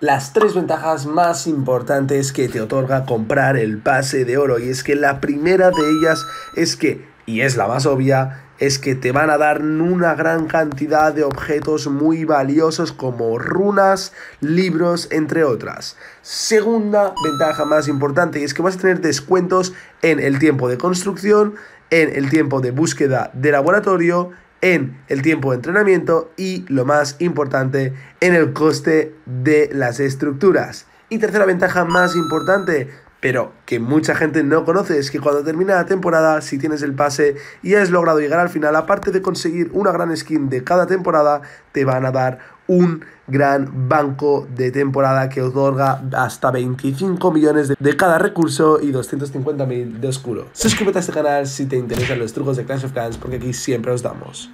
las tres ventajas más importantes que te otorga comprar el pase de oro. Y es que la primera de ellas es que, y es la más obvia, es que te van a dar una gran cantidad de objetos muy valiosos como runas, libros, entre otras. Segunda ventaja más importante es que vas a tener descuentos en el tiempo de construcción, en el tiempo de búsqueda de laboratorio en el tiempo de entrenamiento y, lo más importante, en el coste de las estructuras. Y tercera ventaja más importante, pero que mucha gente no conoce es que cuando termina la temporada, si tienes el pase y has logrado llegar al final, aparte de conseguir una gran skin de cada temporada, te van a dar un gran banco de temporada que otorga hasta 25 millones de, cada recurso y 250 mil de oscuro. Suscríbete a este canal si te interesan los trucos de Clash of Clans porque aquí siempre os damos.